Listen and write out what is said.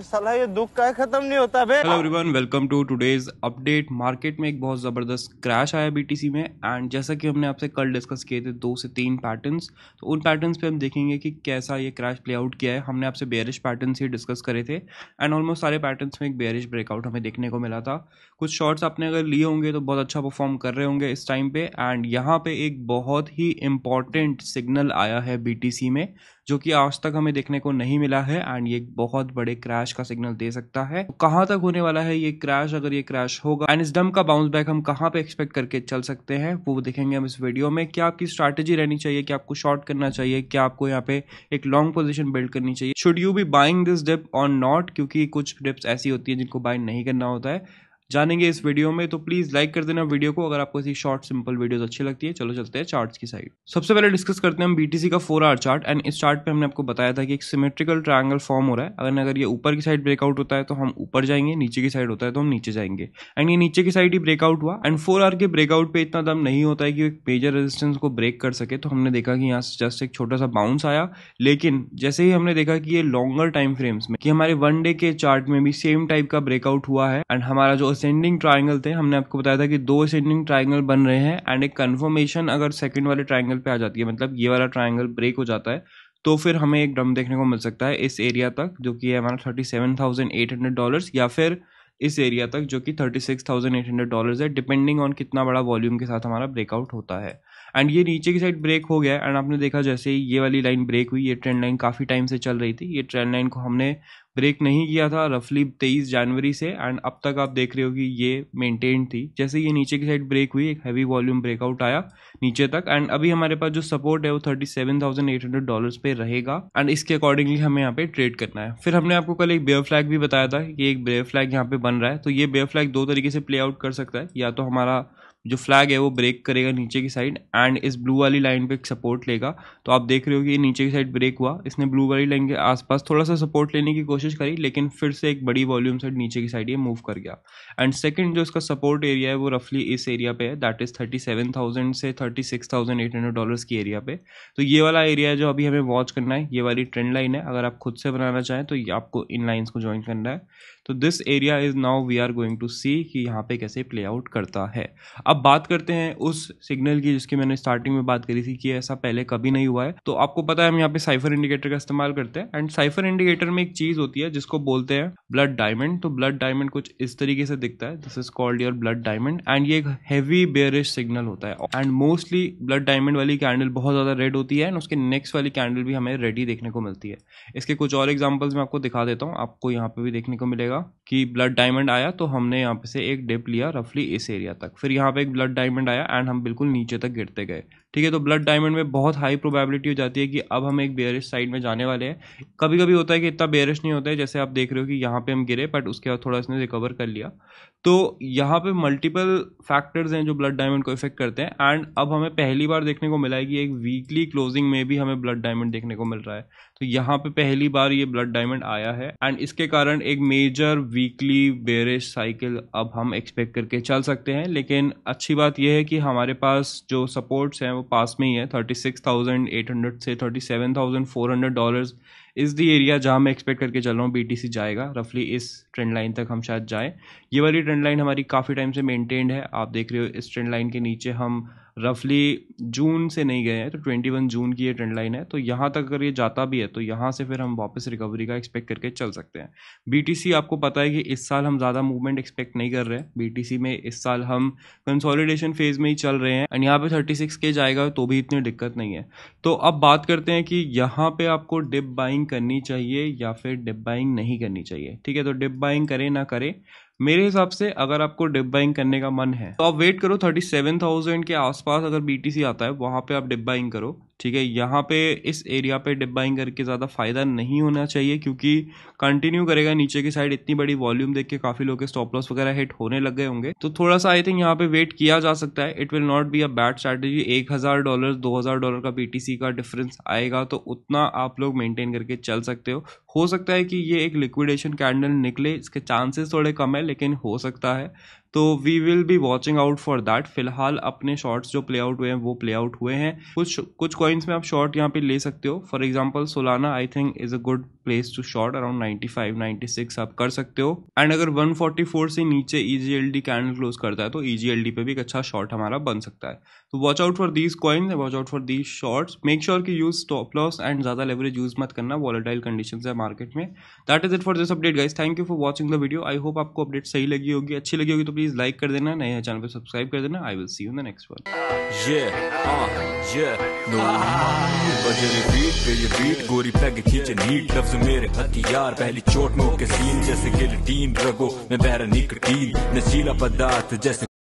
तो साला ये दुख का खत्म नहीं होता बे hello everyone welcome to today's update market में एक बहुत ज़बरदस्त क्रैश आया बीटीसी में एंड जैसा कि हमने आपसे कल डिस्कस किए थे दो से तीन पैटर्न्स तो उन पैटर्न्स पे हम देखेंगे कि कैसा ये क्रैश प्ले आउट किया है हमने आपसे बेरिश पैटर्न ही डिस्कस करे थे एंड ऑलमोस्ट सारे पैटर्न में एक बेरिश ब्रेकआउट हमें देखने को मिला था कुछ शॉर्ट्स आपने अगर लिए होंगे तो बहुत अच्छा परफॉर्म कर रहे होंगे इस टाइम पे एंड यहाँ पे एक बहुत ही इंपॉर्टेंट सिग्नल आया है बी में जो कि आज तक हमें देखने को नहीं मिला है एंड ये बहुत बड़े क्रैश का सिग्नल दे सकता है तो कहां तक होने वाला है ये क्रैश अगर ये क्रैश होगा एंड इस डम का बाउंस बैक हम कहां पे एक्सपेक्ट करके चल सकते हैं वो देखेंगे हम इस वीडियो में क्या आपकी स्ट्रैटेजी रहनी चाहिए क्या आपको शॉर्ट करना चाहिए क्या आपको यहाँ पे एक लॉन्ग पोजिशन बिल्ड करनी चाहिए should you be buying this dip और नॉट क्योंकि कुछ डिप्स ऐसी होती है जिनको बाय नहीं करना होता है जानेंगे इस वीडियो में तो प्लीज़ लाइक कर देना वीडियो को अगर आपको ऐसी शॉर्ट सिंपल वीडियोस अच्छी लगती है चलो चलते हैं चार्ट्स की साइड सबसे पहले डिस्कस करते हैं हम बीटीसी का फोर आर चार्ट एंड इस चार्ट पे हमने आपको बताया था कि एक सिमेट्रिकल ट्रायंगल फॉर्म हो रहा है अगर अगर ये ऊपर की साइड ब्रेकआउट होता है तो हम ऊपर जाएंगे नीचे की साइड होता है तो हम नीचे जाएंगे एंड ये नीचे की साइड ही ब्रेकआउट हुआ एंड फोर आर के ब्रेकआउट पे इतना दम नहीं होता है कि एक मेजर रेजिस्टेंस को ब्रेक कर सके तो हमने देखा कि यहाँ से जस्ट एक छोटा सा बाउंस आया लेकिन जैसे ही हमने देखा कि ये लॉन्गर टाइम फ्रेम्स में कि हमारे वन डे के चार्ट में भी सेम टाइप का ब्रेकआउट हुआ है एंड हमारा जो असेंडिंग ट्राइंगल थे हमने आपको बताया था कि दो असेंडिंग ट्राइंगल बन रहे हैं एंड एक कन्फर्मेशन अगर सेकेंड वाले ट्राइंगल पे आ जाती है मतलब ये वाला ट्राइंगल ब्रेक हो जाता है तो फिर हमें एक ड्रम देखने को मिल सकता है इस एरिया तक जो कि है हमारा thirty seven thousand eight hundred dollars या फिर इस एरिया तक जो कि thirty six thousand eight hundred dollars है डिपेंडिंग ऑन कितना बड़ा वॉल्यूम के साथ हमारा ब्रेकआउट होता है एंड ये नीचे की साइड ब्रेक हो गया एंड आपने देखा जैसे ये वाली लाइन ब्रेक हुई ये ट्रेंड लाइन काफ़ी टाइम से चल रही थी ये ट्रेंड लाइन को हमने ब्रेक नहीं किया था रफली तेईस जनवरी से एंड अब तक आप देख रहे हो कि ये मेंटेन थी जैसे ये नीचे की साइड ब्रेक हुई एक हैवी वॉल्यूम ब्रेकआउट आया नीचे तक एंड अभी हमारे पास जो सपोर्ट है वो thirty seven thousand eight hundred dollar पे रहेगा एंड इसके अकॉर्डिंगली हमें यहाँ पे ट्रेड करना है फिर हमने आपको कल एक बेयर फ्लैग भी बताया था कि एक बेयर फ्लैग यहाँ पे बन रहा है तो ये बेयर फ्लैग दो तरीके से प्ले आउट कर सकता है या तो हमारा जो फ्लैग है वो ब्रेक करेगा नीचे की साइड एंड इस ब्लू वाली लाइन पे एक सपोर्ट लेगा तो आप देख रहे हो कि नीचे की साइड ब्रेक हुआ इसने ब्लू वाली लाइन के आसपास थोड़ा सा सपोर्ट लेने की कोशिश करी लेकिन फिर से एक बड़ी वॉल्यूम से नीचे की साइड ये मूव कर गया एंड सेकेंड जो इसका सपोर्ट एरिया है वो रफली इस एरिया पे है that is thirty seven thousand से thirty six thousand eight hundred की एरिया पे तो ये वाला एरिया जो अभी हमें वॉच करना है ये वाली ट्रेंड लाइन है अगर आप खुद से बनाना चाहें तो आपको इन लाइन्स को ज्वाइन करना है तो this area is now we are going to see कि यहाँ पे कैसे प्ले आउट करता है अब बात करते हैं उस सिग्नल की जिसकी मैंने स्टार्टिंग में बात करी थी कि ऐसा पहले कभी नहीं हुआ है तो आपको पता है हम यहाँ पे साइफर इंडिकेटर का इस्तेमाल करते हैं एंड साइफर इंडिकेटर में एक चीज होती है जिसको बोलते हैं ब्लड डायमंड तो ब्लड डायमंड कुछ इस तरीके से दिखता है this is called your blood diamond and ये एक हैवी बेरिश सिग्नल होता है एंड मोस्टली ब्लड डायमंड वाली कैंडल बहुत ज़्यादा रेड होती है एंड उसके नेक्स्ट वाली कैंडल भी हमें रेडी देखने को मिलती है इसके कुछ और एग्जाम्पल्स मैं आपको दिखा देता हूँ आपको यहाँ पे भी देखने को मिलेगा जाएगा कि ब्लड डायमंड आया तो हमने यहाँ पे से एक डिप लिया रफली इस एरिया तक फिर यहाँ पे एक ब्लड डायमंड आया एंड हम बिल्कुल नीचे तक गिरते गए ठीक है तो ब्लड डायमंड में बहुत हाई प्रोबेबिलिटी हो जाती है कि अब हम एक बेयरिश साइड में जाने वाले हैं कभी कभी होता है कि इतना बेयरिश नहीं होता है जैसे आप देख रहे हो कि यहाँ पे हम गिरे बट उसके बाद थोड़ा इसने रिकवर कर लिया तो यहाँ पे मल्टीपल फैक्टर्स हैं जो ब्लड डायमंड को इफेक्ट करते हैं एंड अब हमें पहली बार देखने को मिला है कि एक वीकली क्लोजिंग में भी हमें ब्लड डायमंड देखने को मिल रहा है तो यहाँ पे पहली बार ये ब्लड डायमंड आया है एंड इसके कारण एक मेजर वीकली बेरिश साइकिल अब हम एक्सपेक्ट करके चल सकते हैं लेकिन अच्छी बात यह है कि हमारे पास जो सपोर्ट्स हैं वो पास में ही है thirty six thousand eight hundred से thirty seven thousand four hundred dollars is the area जहाँ मैं एक्सपेक्ट करके चल रहा हूँ बी जाएगा रफली इस ट्रेंड लाइन तक हम शायद जाएँ ये वाली ट्रेंड लाइन हमारी काफ़ी टाइम से मेनटेन्ड है आप देख रहे हो इस ट्रेंड लाइन के नीचे हम रफली जून से नहीं गए हैं तो 21 जून की ये ट्रेंड लाइन है तो यहाँ तक अगर ये जाता भी है तो यहाँ से फिर हम वापस रिकवरी का एक्सपेक्ट करके चल सकते हैं बीटीसी आपको पता है कि इस साल हम ज़्यादा मूवमेंट एक्सपेक्ट नहीं कर रहे हैं बीटीसी में इस साल हम कंसोलिडेशन फेज में ही चल रहे हैं एंड यहाँ पे सिक्स के जाएगा तो भी इतनी दिक्कत नहीं है तो अब बात करते हैं कि यहाँ पर आपको डिप बाइंग बाइंग करनी चाहिए या फिर डिप बाइंग नहीं करनी चाहिए ठीक है तो डिप बाइंग करें ना करे मेरे हिसाब से अगर आपको डिप बाइंग करने का मन है तो आप वेट करो थर्टी सेवन थाउजेंड के आसपास अगर बीटीसी आता है वहां पे आप डिप बाइंग करो ठीक है यहाँ पे इस एरिया पे डिप बाइंग करके ज़्यादा फ़ायदा नहीं होना चाहिए क्योंकि कंटिन्यू करेगा नीचे की साइड इतनी बड़ी वॉल्यूम देख के काफ़ी लोग के स्टॉप लॉस वगैरह हिट होने लग गए होंगे तो थोड़ा सा आई थिंक यहाँ पे वेट किया जा सकता है it will not be a bad strategy एक हज़ार डॉलर दो हज़ार डॉलर का बी का डिफरेंस आएगा तो उतना आप लोग मेनटेन करके चल सकते हो हो सकता है कि ये एक लिक्विडेशन कैंडल निकले इसके चांसेस थोड़े कम है लेकिन हो सकता है तो we will be watching out for that फिलहाल अपने शॉर्ट्स जो प्ले आउट हुए हैं वो प्ले आउट हुए हैं कुछ कुछ कॉइन्स में आप शॉर्ट यहाँ पे ले सकते हो for example Solana I think is a good place to short around 95 96 आप कर सकते हो एंड अगर 144 से नीचे ईजीएलडी कैंडल क्लोज करता है तो ईजीएलडी e पे भी एक अच्छा शॉर्ट हमारा बन सकता है तो watch out for these coins watch out for these shorts make sure की यूज स्टॉप लॉस एंड ज़्यादा लेवरेज यूज मत करना वॉलेटाइल कंडीशन है मार्केट में that is it for this update guys thank you for watching the video I hope आपको update सही लगी होगी अच्छी लगी होगी तो प्लीज़ लाइक कर देना नए चैनल पर सब्सक्राइब कर देना I will see you the next one Yeah, yeah, uh, Uh no. -huh. पे ये बीट गोरी पैग खींचे नीट लफ्ज मेरे हथियार पहली चोट में के सीन जैसे गिलटीन रगो मैं बैरा निकटीन नशीला पदार्थ जैसे